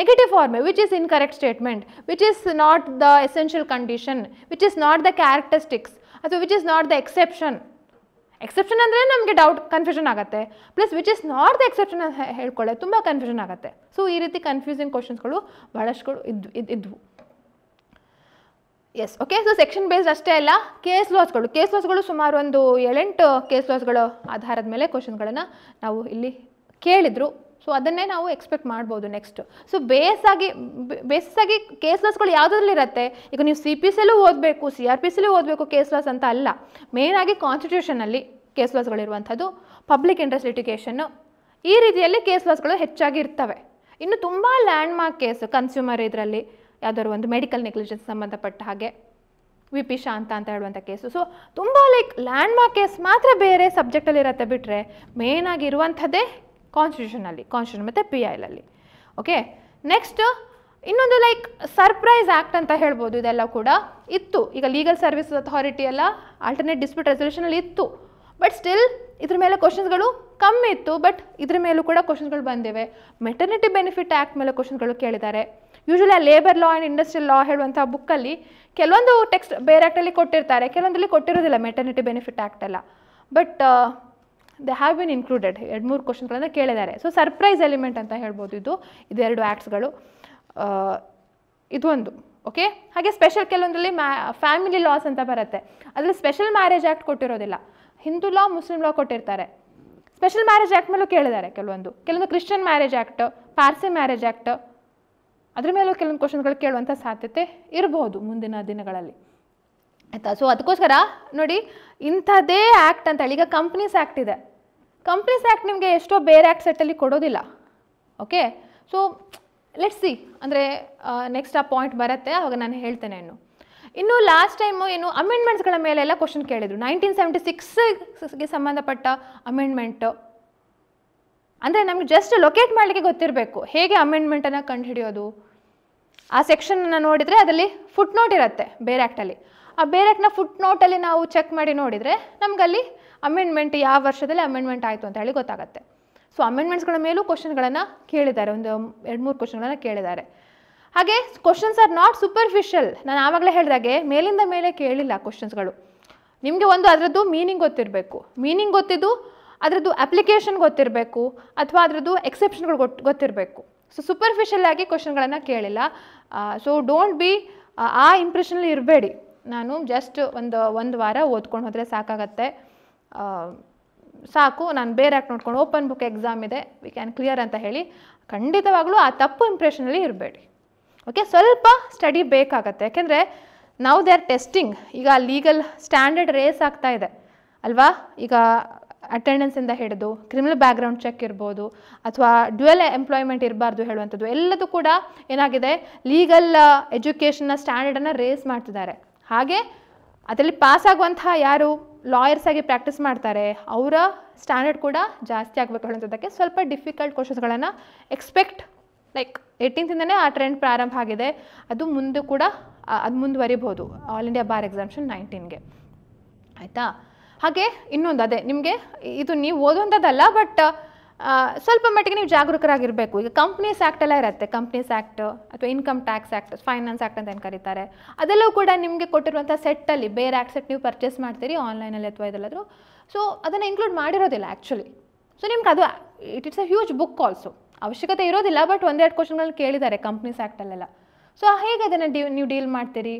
negative form which is incorrect statement which is not the essential condition which is not the characteristics ಅಥವಾ which is not the exception exception ಅಂದರೆ ನಮಗೆ ಡೌಟ್ ಕನ್ಫ್ಯೂಷನ್ ಆಗುತ್ತೆ plus which is not the exception ಹೇಳ್ಕೊಳ್ಳೆ ತುಂಬ ಕನ್ಫ್ಯೂಷನ್ ಆಗುತ್ತೆ so ಈ ರೀತಿ ಕನ್ಫ್ಯೂಸಿಂಗ್ ಕ್ವಶನ್ಸ್ಗಳು ಬಹಳಷ್ಟು ಇದ್ದು ಇದ್ವು yes okay so section based ಅಷ್ಟೇ ಅಲ್ಲ ಕೇಸ್ ಲಾಸ್ಗಳು ಕೇಸ್ ಲಾಸ್ಗಳು ಸುಮಾರು ಒಂದು ಏಳೆಂಟು ಕೇಸ್ ಲಾಸ್ಗಳ ಆಧಾರದ ಮೇಲೆ ಕ್ವಶನ್ಗಳನ್ನು ನಾವು ಇಲ್ಲಿ ಕೇಳಿದರು ಸೊ ಅದನ್ನೇ ನಾವು ಎಕ್ಸ್ಪೆಕ್ಟ್ ಮಾಡ್ಬೋದು ನೆಕ್ಸ್ಟ್ ಸೊ ಬೇಸಾಗಿ ಬೇಸಾಗಿ ಯಾವುದ್ರಲ್ಲಿ ಇರುತ್ತೆ ಈಗ ನೀವು ಸಿ ಪಿ ಸಿಲೂ ಓದಬೇಕು ಸಿ ಆರ್ ಪಿ ಸಿಲ್ಲೂ ಓದಬೇಕು ಲಾಸ್ ಅಂತ ಅಲ್ಲ ಮೇಯ್ನಾಗಿ ಕಾನ್ಸ್ಟಿಟ್ಯೂಷನಲ್ಲಿ ಕೇಸ್ ಲಾಸ್ಗಳಿರುವಂಥದ್ದು ಪಬ್ಲಿಕ್ ಇಂಟ್ರೆಸ್ಟ್ ಲಿಟಿಗೇಷನ್ನು ಈ ರೀತಿಯಲ್ಲಿ ಲಾಸ್ಗಳು ಹೆಚ್ಚಾಗಿ ಇರ್ತವೆ ಇನ್ನು ತುಂಬ ಲ್ಯಾಂಡ್ಮಾರ್ಕ್ ಕೇಸ್ ಕನ್ಸ್ಯೂಮರ್ ಇದರಲ್ಲಿ ಯಾವ್ದಾದ್ರು ಒಂದು ಮೆಡಿಕಲ್ ನೆಗ್ಲಿಜೆನ್ಸ್ ಸಂಬಂಧಪಟ್ಟ ಹಾಗೆ ವಿ ಪಿ ಶಾಂತ ಅಂತ ಹೇಳುವಂಥ ಕೇಸು ಸೊ ತುಂಬ ಲೈಕ್ ಲ್ಯಾಂಡ್ಮಾರ್ಕ್ ಕೇಸ್ ಮಾತ್ರ ಬೇರೆ ಸಬ್ಜೆಕ್ಟಲ್ಲಿರತ್ತೆ ಬಿಟ್ಟರೆ ಮೇನ್ ಆಗಿರುವಂಥದ್ದೇ ಕಾನ್ಸ್ಟಿಟ್ಯೂಷನಲ್ಲಿ ಕಾನ್ಸ್ಟಿಟ್ಯೂಷನ್ ಮತ್ತು ಪಿ ಐಲಲ್ಲಿ ಓಕೆ ನೆಕ್ಸ್ಟ್ ಇನ್ನೊಂದು ಲೈಕ್ ಸರ್ಪ್ರೈಸ್ ಆ್ಯಕ್ಟ್ ಅಂತ ಹೇಳ್ಬೋದು ಇದೆಲ್ಲ ಕೂಡ ಇತ್ತು ಈಗ ಲೀಗಲ್ ಸರ್ವಿಸ್ ಅಥಾರಿಟಿ ಎಲ್ಲ ಆಲ್ಟರ್ನೇಟ್ ಡಿಸ್ಪ್ಯೂಟ್ ರೆಸಲ್ಯೂಷನಲ್ಲಿ ಇತ್ತು ಬಟ್ ಸ್ಟಿಲ್ ಇದ್ರ ಮೇಲೆ ಕ್ವಶನ್ಸ್ಗಳು ಕಮ್ಮಿ ಇತ್ತು ಬಟ್ ಇದ್ರ ಮೇಲೂ ಕೂಡ ಕ್ವಶನ್ಸ್ಗಳು ಬಂದಿವೆ ಮೆಟರ್ನಿಟಿ ಬೆನಿಫಿಟ್ ಆ್ಯಕ್ಟ್ ಮೇಲೆ ಕ್ವಶನ್ಗಳು ಕೇಳಿದ್ದಾರೆ ಯೂಶಲಿ ಆ labour law and industrial law ಹೇಳುವಂಥ ಬುಕ್ಕಲ್ಲಿ ಕೆಲವೊಂದು ಟೆಕ್ಸ್ಟ್ ಬೇರೆ ಆ್ಯಕ್ಟಲ್ಲಿ ಕೊಟ್ಟಿರ್ತಾರೆ ಕೆಲವೊಂದರಲ್ಲಿ ಕೊಟ್ಟಿರೋದಿಲ್ಲ ಮೆಟರ್ನಿಟಿ ಬೆನಿಫಿಟ್ ಆ್ಯಕ್ಟ್ ಎಲ್ಲ but they have been included ಎರಡು ಮೂರು ಕ್ವಶನ್ಗಳನ್ನು ಕೇಳಿದ್ದಾರೆ ಸೊ ಸರ್ಪ್ರೈಸ್ ಎಲಿಮೆಂಟ್ ಅಂತ ಹೇಳ್ಬೋದು ಇದು ಇದೆರಡು ಆ್ಯಕ್ಟ್ಸ್ಗಳು ಇದು ಒಂದು ಓಕೆ ಹಾಗೆ ಸ್ಪೆಷಲ್ ಕೆಲವೊಂದರಲ್ಲಿ ಮ್ಯಾ ಫ್ಯಾಮಿಲಿ ಲಾಸ್ ಅಂತ ಬರುತ್ತೆ ಅದರಲ್ಲಿ ಸ್ಪೆಷಲ್ ಮ್ಯಾರೇಜ್ ಆ್ಯಕ್ಟ್ ಕೊಟ್ಟಿರೋದಿಲ್ಲ ಹಿಂದೂ ಲಾ ಮುಸ್ಲಿಂ ಲಾ ಕೊಟ್ಟಿರ್ತಾರೆ ಸ್ಪೆಷಲ್ ಮ್ಯಾರೇಜ್ ಆ್ಯಕ್ಟ್ ಮೇಲೂ ಕೇಳಿದ್ದಾರೆ ಕೆಲವೊಂದು ಕೆಲವೊಂದು Christian marriage act Parsi marriage act ಅದ್ರ ಮೇಲೂ ಕೆಲವೊಂದು ಕ್ವಶನ್ಗಳು ಕೇಳುವಂಥ ಸಾಧ್ಯತೆ ಇರಬಹುದು ಮುಂದಿನ ದಿನಗಳಲ್ಲಿ ಆಯಿತಾ ಸೊ ಅದಕ್ಕೋಸ್ಕರ ನೋಡಿ ಇಂಥದ್ದೇ ಆ್ಯಕ್ಟ್ ಅಂತ ಹೇಳಿ ಈಗ ಕಂಪ್ನೀಸ್ ಆ್ಯಕ್ಟ್ ಇದೆ ಕಂಪ್ನೀಸ್ ಆ್ಯಕ್ಟ್ ನಿಮಗೆ ಎಷ್ಟೋ ಬೇರೆ ಆ್ಯಕ್ಟ್ ಸೆಟ್ಟಲ್ಲಿ ಕೊಡೋದಿಲ್ಲ ಓಕೆ ಸೊ ಲೆಟ್ಸ್ ಸಿ ಅಂದರೆ ನೆಕ್ಸ್ಟ್ ಆ ಪಾಯಿಂಟ್ ಬರುತ್ತೆ ಆವಾಗ ನಾನು ಹೇಳ್ತೇನೆ ಇನ್ನು ಇನ್ನು ಲಾಸ್ಟ್ ಟೈಮು ಏನು ಅಮೆಂಡ್ಮೆಂಟ್ಸ್ಗಳ ಮೇಲೆ ಎಲ್ಲ ಕ್ವಶನ್ ಕೇಳಿದರು ನೈನ್ಟೀನ್ ಸೆವೆಂಟಿ ಸಿಕ್ಸ್ಗೆ ಸಂಬಂಧಪಟ್ಟ ಅಮೆಂಡ್ಮೆಂಟು ಅಂದರೆ ನಮಗೆ ಜಸ್ಟ್ ಲೊಕೇಟ್ ಮಾಡಲಿಕ್ಕೆ ಗೊತ್ತಿರಬೇಕು ಹೇಗೆ ಅಮೆಂಡ್ಮೆಂಟನ್ನು ಕಂಡುಹಿಡಿಯೋದು ಆ ಸೆಕ್ಷನನ್ನು ನೋಡಿದರೆ ಅದರಲ್ಲಿ ಫುಟ್ ನೋಟ್ ಇರುತ್ತೆ ಬೇರೆ ಆ್ಯಕ್ಟಲ್ಲಿ ಆ ಬೇರೆಕ್ನ ಫುಟ್ ನೋಟಲ್ಲಿ ನಾವು ಚೆಕ್ ಮಾಡಿ ನೋಡಿದರೆ ನಮಗಲ್ಲಿ ಅಮೆಂಡ್ಮೆಂಟ್ ಯಾವ ವರ್ಷದಲ್ಲಿ ಅಮೆಂಡ್ಮೆಂಟ್ ಆಯಿತು ಅಂತ ಹೇಳಿ ಗೊತ್ತಾಗುತ್ತೆ ಸೊ ಅಮೆಂಡ್ಮೆಂಟ್ಸ್ಗಳ ಮೇಲೂ ಕ್ವಶನ್ಗಳನ್ನು ಕೇಳಿದ್ದಾರೆ ಒಂದು ಎರಡು ಮೂರು ಕ್ವಶನ್ಗಳನ್ನು ಕೇಳಿದ್ದಾರೆ ಹಾಗೆ ಕ್ವಶನ್ಸ್ ಆರ್ ನಾಟ್ ಸೂಪರ್ಫಿಷಿಯಲ್ ನಾನು ಆವಾಗಲೇ ಹೇಳಿದಾಗೆ ಮೇಲಿಂದ ಮೇಲೆ ಕೇಳಿಲ್ಲ ಕ್ವಶನ್ಸ್ಗಳು ನಿಮಗೆ ಒಂದು ಅದರದ್ದು ಮೀನಿಂಗ್ ಗೊತ್ತಿರಬೇಕು ಮೀನಿಂಗ್ ಗೊತ್ತಿದ್ದು ಅದರದ್ದು ಅಪ್ಲಿಕೇಶನ್ ಗೊತ್ತಿರಬೇಕು ಅಥವಾ ಅದರದ್ದು ಎಕ್ಸೆಪ್ಷನ್ಗಳು ಗೊತ್ತು ಗೊತ್ತಿರಬೇಕು ಸೊ ಸೂಪರ್ಫಿಷಿಯಲ್ ಆಗಿ ಕ್ವಶನ್ಗಳನ್ನು ಕೇಳಿಲ್ಲ ಸೊ ಡೋಂಟ್ ಬಿ ಆ ಇಂಪ್ರೆಷನಲ್ಲಿ ಇರಬೇಡಿ ನಾನು ಜಸ್ಟ್ ಒಂದು ಒಂದು ವಾರ ಓದ್ಕೊಂಡು ಹೋದರೆ ಸಾಕಾಗತ್ತೆ ಸಾಕು ನಾನು ಬೇರೆ ಯಾಕೆ ನೋಡ್ಕೊಂಡು ಓಪನ್ ಬುಕ್ ಎಕ್ಸಾಮ್ ಇದೆ ವಿ ಕ್ಯಾನ್ ಕ್ಲಿಯರ್ ಅಂತ ಹೇಳಿ ಖಂಡಿತವಾಗಲೂ ಆ ತಪ್ಪು ಇಂಪ್ರೆಷನಲ್ಲಿ ಇರಬೇಡಿ ಓಕೆ ಸ್ವಲ್ಪ ಸ್ಟಡಿ ಬೇಕಾಗತ್ತೆ ಯಾಕೆಂದರೆ ನಾವು ದೇ ಆರ್ ಟೆಸ್ಟಿಂಗ್ ಈಗ ಲೀಗಲ್ ಸ್ಟ್ಯಾಂಡರ್ಡ್ ರೇಸ್ ಆಗ್ತಾ ಇದೆ ಅಲ್ವಾ ಈಗ ಅಟೆಂಡೆನ್ಸಿಂದ ಹಿಡಿದು ಕ್ರಿಮಿನಲ್ ಬ್ಯಾಕ್ಗ್ರೌಂಡ್ ಚೆಕ್ ಇರ್ಬೋದು ಅಥವಾ ಡ್ಯುಯಲ್ ಎಂಪ್ಲಾಯ್ಮೆಂಟ್ ಇರಬಾರ್ದು ಹೇಳುವಂಥದ್ದು ಎಲ್ಲದೂ ಕೂಡ ಏನಾಗಿದೆ ಲೀಗಲ್ ಎಜುಕೇಷನ್ನ ಸ್ಟ್ಯಾಂಡರ್ಡನ್ನು ರೇಸ್ ಮಾಡ್ತಿದ್ದಾರೆ ಹಾಗೆ ಅದರಲ್ಲಿ ಪಾಸ್ ಯಾರು ಲಾಯರ್ಸ್ ಆಗಿ ಪ್ರಾಕ್ಟೀಸ್ ಮಾಡ್ತಾರೆ ಅವರ ಸ್ಟ್ಯಾಂಡರ್ಡ್ ಕೂಡ ಜಾಸ್ತಿ ಆಗಬೇಕು ಅನ್ನೋದಕ್ಕೆ ಸ್ವಲ್ಪ ಡಿಫಿಕಲ್ಟ್ ಕ್ವಶನ್ಸ್ಗಳನ್ನು ಎಕ್ಸ್ಪೆಕ್ಟ್ ಲೈಕ್ ಏಯ್ಟೀನ್ತಿಂದನೇ ಆ ಟ್ರೆಂಡ್ ಪ್ರಾರಂಭ ಆಗಿದೆ ಅದು ಮುಂದೆ ಕೂಡ ಅದು ಮುಂದುವರಿಬೋದು ಆಲ್ ಇಂಡಿಯಾ ಬಾರ್ ಎಕ್ಸಾಮ್ಷನ್ ನೈನ್ಟೀನ್ಗೆ ಆಯಿತಾ ಹಾಗೆ ಇನ್ನೊಂದು ಅದೇ ನಿಮಗೆ ಇದು ನೀವು ಓದುವಂಥದ್ದಲ್ಲ ಬಟ್ ಸ್ವಲ್ಪ ಮಟ್ಟಿಗೆ ನೀವು ಜಾಗರೂಕರಾಗಿರಬೇಕು ಈಗ ಕಂಪ್ನೀಸ್ ಎಲ್ಲ ಇರುತ್ತೆ ಕಂಪ್ನೀಸ್ ಆ್ಯಕ್ಟ್ ಅಥವಾ income tax act finance act ಅಂತ ಏನು ಕರೀತಾರೆ ಅದೆಲ್ಲೂ ಕೂಡ ನಿಮಗೆ ಕೊಟ್ಟಿರುವಂಥ ಸೆಟ್ಟಲ್ಲಿ ಬೇರೆ ಆ್ಯಕ್ಸೆಟ್ ನೀವು ಪರ್ಚೇಸ್ ಮಾಡ್ತೀರಿ ಆನ್ಲೈನಲ್ಲಿ ಅಥವಾ ಇದೆಲ್ಲಾದರೂ ಸೊ ಅದನ್ನು ಇನ್ಕ್ಲೂಡ್ ಮಾಡಿರೋದಿಲ್ಲ ಆ್ಯಕ್ಚುಲಿ ಸೊ ನಿಮ್ಗೆ ಅದು it it's a huge book also ಅವಶ್ಯಕತೆ ಇರೋದಿಲ್ಲ ಬಟ್ ಒಂದೆರಡು ಕ್ವಶನ್ಗಳನ್ನ ಕೇಳಿದ್ದಾರೆ ಕಂಪ್ನೀಸ್ ಆ್ಯಕ್ಟಲ್ಲೆಲ್ಲ ಸೊ ಹೇಗೆ ಅದನ್ನು ಡೀ ನೀವು ಡೀಲ್ ಮಾಡ್ತೀರಿ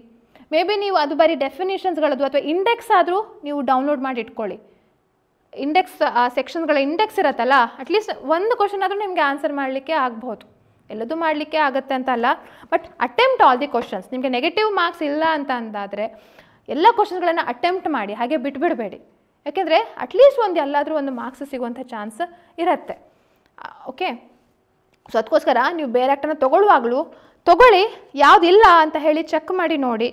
ಮೇ ಬಿ ನೀವು ಅದು ಬರೀ ಡೆಫಿನೇಷನ್ಸ್ಗಳದ್ದು ಅಥವಾ ಇಂಡೆಕ್ಸ್ ಆದರೂ ನೀವು ಡೌನ್ಲೋಡ್ ಮಾಡಿ ಇಟ್ಕೊಳ್ಳಿ ಇಂಡೆಕ್ಸ್ ಸೆಕ್ಷನ್ಗಳ ಇಂಡೆಕ್ಸ್ ಇರತ್ತಲ್ಲ ಅಟ್ಲೀಸ್ಟ್ ಒಂದು ಕ್ವಶನ್ ಆದರೂ ನಿಮಗೆ ಆನ್ಸರ್ ಮಾಡಲಿಕ್ಕೆ ಆಗ್ಬೋದು ಎಲ್ಲದೂ ಮಾಡಲಿಕ್ಕೆ ಆಗುತ್ತೆ ಅಲ್ಲ but attempt all the questions ನಿಮಗೆ ನೆಗೆಟಿವ್ ಮಾರ್ಕ್ಸ್ ಇಲ್ಲ ಅಂತ ಅಂದಾದರೆ ಎಲ್ಲ ಕ್ವಶನ್ಗಳನ್ನು ಅಟೆಂಪ್ಟ್ ಮಾಡಿ ಹಾಗೆ ಬಿಟ್ಬಿಡಬೇಡಿ ಯಾಕೆಂದರೆ ಅಟ್ಲೀಸ್ಟ್ ಒಂದು ಎಲ್ಲಾದರೂ ಒಂದು ಮಾರ್ಕ್ಸ್ ಸಿಗುವಂಥ ಚಾನ್ಸ್ ಇರುತ್ತೆ ಓಕೆ ಸೊ ಅದಕ್ಕೋಸ್ಕರ ನೀವು ಬೇರೆ ಆಕ್ಟನ್ನು ತೊಗೊಳ್ಳುವಾಗಲೂ ತೊಗೊಳ್ಳಿ ಯಾವುದಿಲ್ಲ ಅಂತ ಹೇಳಿ ಚೆಕ್ ಮಾಡಿ ನೋಡಿ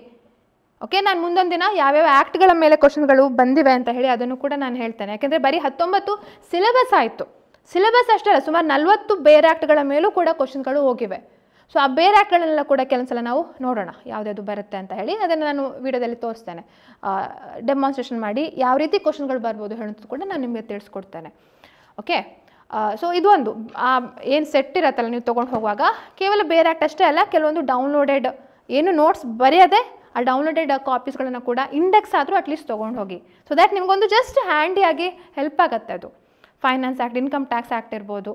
ಓಕೆ ನಾನು ಮುಂದೊಂದು ದಿನ ಯಾವ್ಯಾವ ಆ್ಯಕ್ಟ್ಗಳ ಮೇಲೆ ಕ್ವಶನ್ಗಳು ಬಂದಿವೆ ಅಂತ ಹೇಳಿ ಅದನ್ನು ಕೂಡ ನಾನು ಹೇಳ್ತೇನೆ ಯಾಕೆಂದರೆ ಬರೀ ಹತ್ತೊಂಬತ್ತು ಸಿಲೆಬಸ್ ಆಯಿತು ಸಿಲೆಬಸ್ ಅಷ್ಟೇ ಅಲ್ಲ ಸುಮಾರು ನಲವತ್ತು ಬೇರೆ ಆ್ಯಕ್ಟ್ಗಳ ಮೇಲೂ ಕೂಡ ಕ್ವಶನ್ಗಳು ಹೋಗಿವೆ ಸೊ ಆ ಬೇರೆ ಆ್ಯಕ್ಟ್ಗಳನ್ನೆಲ್ಲ ಕೂಡ ಸಲ ನಾವು ನೋಡೋಣ ಯಾವುದ್ಯಾವುದು ಬರುತ್ತೆ ಅಂತ ಹೇಳಿ ಅದನ್ನು ನಾನು ವಿಡಿಯೋದಲ್ಲಿ ತೋರಿಸ್ತೇನೆ ಡೆಮಾನ್ಸ್ಟ್ರೇಷನ್ ಮಾಡಿ ಯಾವ ರೀತಿ ಕ್ವಶನ್ಗಳು ಬರ್ಬೋದು ಹೇಳೋದು ಕೂಡ ನಾನು ನಿಮಗೆ ತಿಳಿಸ್ಕೊಡ್ತೇನೆ ಓಕೆ ಸೊ ಇದು ಇದೊಂದು ಏನು ಸೆಟ್ ಇರತ್ತಲ್ಲ ನೀವು ತೊಗೊಂಡು ಹೋಗುವಾಗ ಕೇವಲ ಬೇರೆ ಆ್ಯಕ್ಟ್ ಅಷ್ಟೇ ಅಲ್ಲ ಕೆಲವೊಂದು ಡೌನ್ಲೋಡೆಡ್ ಏನು ನೋಟ್ಸ್ ಬರೆಯದೆ ಆ ಡೌನ್ಲೋಡೆಡ್ ಕಾಪೀಸ್ಗಳನ್ನು ಕೂಡ ಇಂಡೆಕ್ಸ್ ಆದರೂ ಅಟ್ಲೀಸ್ಟ್ ತೊಗೊಂಡು ಹೋಗಿ ಸೊ ದ್ಯಾಟ್ ನಿಮಗೊಂದು ಜಸ್ಟ್ ಹ್ಯಾಂಡಿಯಾಗಿ ಹೆಲ್ಪ್ ಆಗುತ್ತೆ ಅದು finance act income tax act ಇರ್ಬೋದು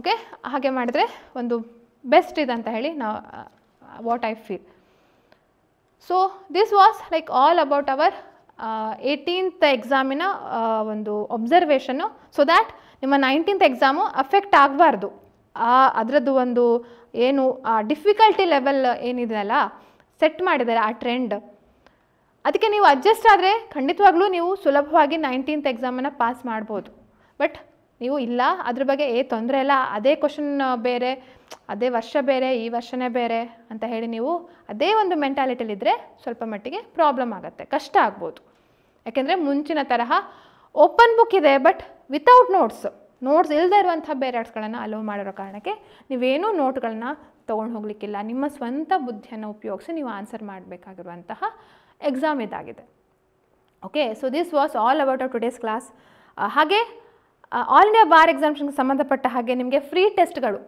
ಓಕೆ ಹಾಗೆ ಮಾಡಿದ್ರೆ ಒಂದು ಬೆಸ್ಟ್ ಇದೆ ಅಂತ ಹೇಳಿ ನಾ what I feel so this was like all about our eighteenth ಎಕ್ಸಾಮಿನ ಒಂದು ಒಬ್ಸರ್ವೇಷನ್ನು ಸೊ ದ್ಯಾಟ್ ನಿಮ್ಮ ನೈನ್ಟೀನ್ತ್ ಎಕ್ಸಾಮು ಅಫೆಕ್ಟ್ ಆಗಬಾರ್ದು ಅದರದ್ದು ಒಂದು ಏನು ಡಿಫಿಕಲ್ಟಿ ಲೆವೆಲ್ ಏನಿದೆ ಅಲ್ಲ ಸೆಟ್ ಮಾಡಿದ್ದಾರೆ ಆ ಟ್ರೆಂಡ್ ಅದಕ್ಕೆ ನೀವು ಅಡ್ಜಸ್ಟ್ ಆದರೆ ಖಂಡಿತವಾಗ್ಲೂ ನೀವು ಸುಲಭವಾಗಿ ನೈನ್ಟೀನ್ತ್ ಎಕ್ಸಾಮನ್ನು ಪಾಸ್ ಮಾಡ್ಬೋದು ಬಟ್ ನೀವು ಇಲ್ಲ ಅದ್ರ ಬಗ್ಗೆ ಏ ತೊಂದರೆ ಇಲ್ಲ ಅದೇ ಕ್ವಶನ್ ಬೇರೆ ಅದೇ ವರ್ಷ ಬೇರೆ ಈ ವರ್ಷನೇ ಬೇರೆ ಅಂತ ಹೇಳಿ ನೀವು ಅದೇ ಒಂದು ಮೆಂಟಾಲಿಟಿಲಿದ್ದರೆ ಸ್ವಲ್ಪ ಮಟ್ಟಿಗೆ ಪ್ರಾಬ್ಲಮ್ ಆಗುತ್ತೆ ಕಷ್ಟ ಆಗ್ಬೋದು ಯಾಕೆಂದರೆ ಮುಂಚಿನ ತರಹ ಓಪನ್ ಬುಕ್ ಇದೆ ಬಟ್ ವಿತೌಟ್ ನೋಟ್ಸ್ ನೋಟ್ಸ್ ಇಲ್ಲದೆ ಇರುವಂಥ ಬೇರೆ ಆರ್ಟ್ಸ್ಗಳನ್ನು ಅಲೋ ಮಾಡಿರೋ ಕಾರಣಕ್ಕೆ ನೀವೇನೂ ನೋಟ್ಗಳನ್ನ ತೊಗೊಂಡು ಹೋಗಲಿಕ್ಕಿಲ್ಲ ನಿಮ್ಮ ಸ್ವಂತ ಬುದ್ಧಿಯನ್ನು ಉಪಯೋಗಿಸಿ ನೀವು ಆನ್ಸರ್ ಮಾಡಬೇಕಾಗಿರುವಂತಹ ಎಕ್ಸಾಮ್ ಇದಾಗಿದೆ okay so this was all about our today's class ಹಾಗೆ ಆಲ್ ಇಂಡಿಯಾ ಬಾರ್ ಎಕ್ಸಾಮ್ಷನ್ಗೆ ಸಂಬಂಧಪಟ್ಟ ಹಾಗೆ ನಿಮಗೆ ಫ್ರೀ ಟೆಸ್ಟ್ಗಳು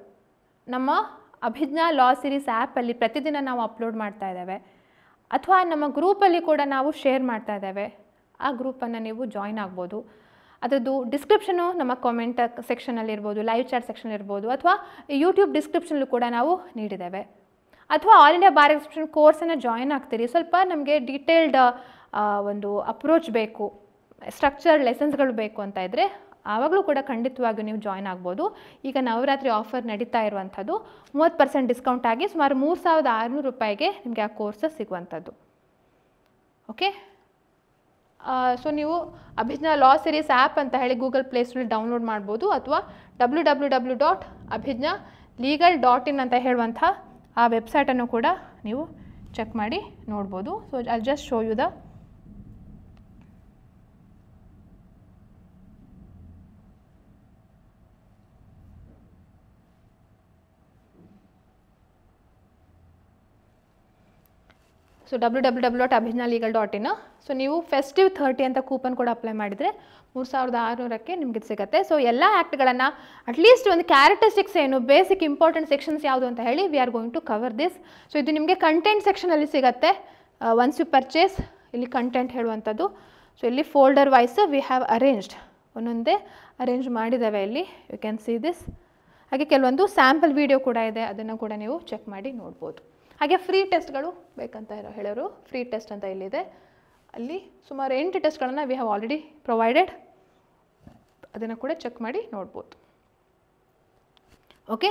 ನಮ್ಮ ಅಭಿಜ್ಞಾ ಲಾ ಸಿರೀಸ್ ಆ್ಯಪಲ್ಲಿ ಪ್ರತಿದಿನ ನಾವು ಅಪ್ಲೋಡ್ ಮಾಡ್ತಾ ಇದ್ದೇವೆ ಅಥವಾ ನಮ್ಮ ಗ್ರೂಪಲ್ಲಿ ಕೂಡ ನಾವು ಶೇರ್ ಮಾಡ್ತಾ ಇದ್ದೇವೆ ಆ ಗ್ರೂಪನ್ನು ನೀವು ಜಾಯ್ನ್ ಆಗ್ಬೋದು ಅದರದ್ದು ಡಿಸ್ಕ್ರಿಪ್ಷನು ನಮ್ಮ ಕಾಮೆಂಟ್ ಸೆಕ್ಷನಲ್ಲಿರ್ಬೋದು ಲೈವ್ ಚಾಟ್ ಸೆಕ್ಷನ್ ಇರ್ಬೋದು ಅಥವಾ ಯೂಟ್ಯೂಬ್ ಡಿಸ್ಕ್ರಿಪ್ಷನ್ಲ್ಲೂ ಕೂಡ ನಾವು ನೀಡಿದ್ದೇವೆ ಅಥವಾ ಆಲ್ ಇಂಡಿಯಾ ಬಾರ್ ಎಕ್ಸ್ಪ್ರೆಷನ್ ಕೋರ್ಸನ್ನು ಜಾಯಿನ್ ಆಗ್ತೀರಿ ಸ್ವಲ್ಪ ನಮಗೆ ಡೀಟೇಲ್ಡ್ ಒಂದು ಅಪ್ರೋಚ್ ಬೇಕು ಸ್ಟ್ರಕ್ಚರ್ ಲೆಸನ್ಸ್ಗಳು ಬೇಕು ಅಂತ ಇದ್ದರೆ ಆವಾಗಲೂ ಕೂಡ ಖಂಡಿತವಾಗಿಯೂ ನೀವು ಜಾಯ್ನ್ ಆಗ್ಬೋದು ಈಗ ನವರಾತ್ರಿ ಆಫರ್ ನಡೀತಾ ಇರುವಂಥದ್ದು ಮೂವತ್ತು ಪರ್ಸೆಂಟ್ ಡಿಸ್ಕೌಂಟ್ ಆಗಿ ಸುಮಾರು ಮೂರು ಸಾವಿರದ ಆರುನೂರು ರೂಪಾಯಿಗೆ ನಿಮಗೆ ಆ ಕೋರ್ಸಸ್ ಸಿಗುವಂಥದ್ದು ಓಕೆ ಸೊ ನೀವು ಅಭಿಜ್ಞಾ ಲಾ ಸಿರೀಸ್ ಆ್ಯಪ್ ಅಂತ ಹೇಳಿ ಗೂಗಲ್ ಪ್ಲೇಸ್ಟಲ್ಲಿ ಡೌನ್ಲೋಡ್ ಮಾಡ್ಬೋದು ಅಥವಾ W W W dot Abhijna legal dot in ಅಂತ ಹೇಳುವಂಥ ಆ ವೆಬ್ಸೈಟನ್ನು ಕೂಡ ನೀವು ಚೆಕ್ ಮಾಡಿ ನೋಡ್ಬೋದು so I just show you the so W W W dot Abhijna legal dot in so ನೀವು ಫೆಸ್ಟಿವ್ ಥರ್ಟಿ ಅಂತ ಕೂಪನ್ ಕೂಡ ಅಪ್ಲೈ ಮಾಡಿದರೆ ಮೂರು ಸಾವಿರದ ಆರುನೂರಕ್ಕೆ ನಿಮಗೆ ಸಿಗುತ್ತೆ ಸೊ ಎಲ್ಲ ಆ್ಯಕ್ಟ್ಗಳನ್ನು ಅಟ್ಲೀಸ್ಟ್ ಒಂದು ಕ್ಯಾರೆಕ್ಟರಿಸ್ಟಿಕ್ಸ್ ಏನು ಬೇಸಿಕ್ ಇಂಪಾರ್ಟೆಂಟ್ ಸೆಕ್ಷನ್ಸ್ ಯಾವುದು ಅಂತ ಹೇಳಿ we are going to cover this so ಇದು ನಿಮಗೆ ಕಂಟೆಂಟ್ ಸೆಕ್ಷನಲ್ಲಿ ಸಿಗುತ್ತೆ ಒನ್ಸ್ ಯು ಪರ್ಚೇಸ್ ಇಲ್ಲಿ ಕಂಟೆಂಟ್ ಹೇಳುವಂಥದ್ದು ಸೊ ಇಲ್ಲಿ folder wise we have arranged ಒಂದೊಂದೇ ಅರೇಂಜ್ ಮಾಡಿದ್ದಾವೆ ಇಲ್ಲಿ ಯು ಕ್ಯಾನ್ ಸಿ ದಿಸ್ ಹಾಗೆ ಕೆಲವೊಂದು ಸ್ಯಾಂಪಲ್ ವೀಡಿಯೋ ಕೂಡ ಇದೆ ಅದನ್ನು ಕೂಡ ನೀವು ಚೆಕ್ ಮಾಡಿ ನೋಡ್ಬೋದು ಹಾಗೆ ಫ್ರೀ ಟೆಸ್ಟ್ಗಳು ಬೇಕಂತ ಇರೋ ಹೇಳೋರು ಫ್ರೀ ಟೆಸ್ಟ್ ಅಂತ ಇಲ್ಲಿದೆ ಅಲ್ಲಿ ಸುಮಾರು ಎಂಟು ಟೆಸ್ಟ್ಗಳನ್ನು ವಿ ಹ್ಯಾವ್ ಆಲ್ರೆಡಿ ಪ್ರೊವೈಡೆಡ್ ಅದನ್ನು ಕೂಡ ಚೆಕ್ ಮಾಡಿ ನೋಡ್ಬೋದು okay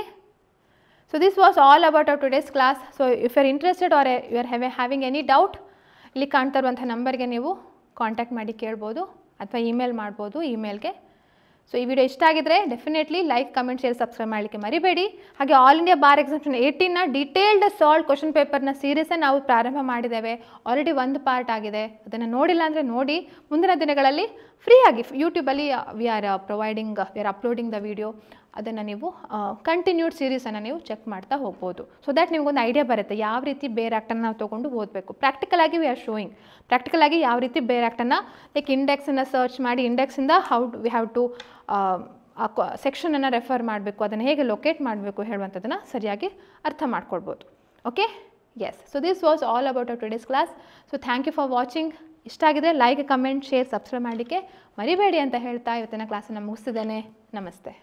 so this was all about our today's class so if you interested are you are have having any doubt ಇಲ್ಲಿ ಕಾಣ್ತಾ ಇರುವಂಥ ನಂಬರ್ಗೆ ನೀವು ಕಾಂಟ್ಯಾಕ್ಟ್ ಮಾಡಿ ಕೇಳ್ಬೋದು ಅಥವಾ ಇಮೇಲ್ ಮಾಡ್ಬೋದು ಇಮೇಲ್ಗೆ ಸೊ ಈ ವಿಡಿಯೋ ಇಷ್ಟ ಆಗಿದ್ರೆ definitely like comment share subscribe ಮಾಡಲಿಕ್ಕೆ ಮರಿಬೇಡಿ ಹಾಗೆ ಆಲ್ ಇಂಡಿಯಾ ಬಾರ್ ಎಕ್ಸಾಮ್ಷನ್ ಏಯ್ಟೀನ್ನ ಡೀಟೇಲ್ಡ್ ಸಾಲ್ಟ್ ಕ್ವಶನ್ ಪೇಪರ್ನ ಸೀರೀಸನ್ನು ನಾವು ಪ್ರಾರಂಭ ಮಾಡಿದ್ದೇವೆ ಆಲ್ರೆಡಿ ಒಂದು ಪಾರ್ಟ್ ಆಗಿದೆ ಅದನ್ನು ನೋಡಿಲ್ಲ ಅಂದರೆ ನೋಡಿ ಮುಂದಿನ ದಿನಗಳಲ್ಲಿ ಫ್ರೀಯಾಗಿ ಯೂಟ್ಯೂಬಲ್ಲಿ we are providing we are uploading the video ಅದನ್ನು ನೀವು ಕಂಟಿನ್ಯೂಡ್ ಸೀರೀಸನ್ನು ನೀವು ಚೆಕ್ ಮಾಡ್ತಾ ಹೋಗ್ಬೋದು ಸೊ ದ್ಯಾಟ್ ನಿಮಗೊಂದು ಐಡಿಯಾ ಬರುತ್ತೆ ಯಾವ ರೀತಿ ಬೇರೆ ಆ್ಯಕ್ಟನ್ನು ನಾವು ತೊಗೊಂಡು ಓದಬೇಕು ಆಗಿ ವಿ ಆರ್ ಶೋಯಿಂಗ್ ಆಗಿ ಯಾವ ರೀತಿ ಬೇರೆ ಆ್ಯಕ್ಟನ್ನು ಲೈಕ್ ಇಂಡೆಕ್ಸನ್ನು ಸರ್ಚ್ ಮಾಡಿ ಇಂಡೆಕ್ಸಿಂದ ಹೌ ವಿ ಹ್ಯಾವ್ ಟು ಆ ಸೆಕ್ಷನನ್ನು ರೆಫರ್ ಮಾಡಬೇಕು ಅದನ್ನು ಹೇಗೆ ಲೊಕೇಟ್ ಮಾಡಬೇಕು ಹೇಳುವಂಥದ್ದನ್ನು ಸರಿಯಾಗಿ ಅರ್ಥ ಮಾಡ್ಕೊಳ್ಬೋದು okay yes so this was all about our today's class so thank you for watching ಇಷ್ಟ ಆಗಿದೆ ಲೈಕ್ ಕಮೆಂಟ್ ಶೇರ್ ಸಬ್ಸ್ಕ್ರೈಬ್ ಮಾಡಲಿಕ್ಕೆ ಮರಿಬೇಡಿ ಅಂತ ಹೇಳ್ತಾ ಇವತ್ತಿನ ಕ್ಲಾಸನ್ನು ಮುಗಿಸಿದ್ದೇನೆ ನಮಸ್ತೆ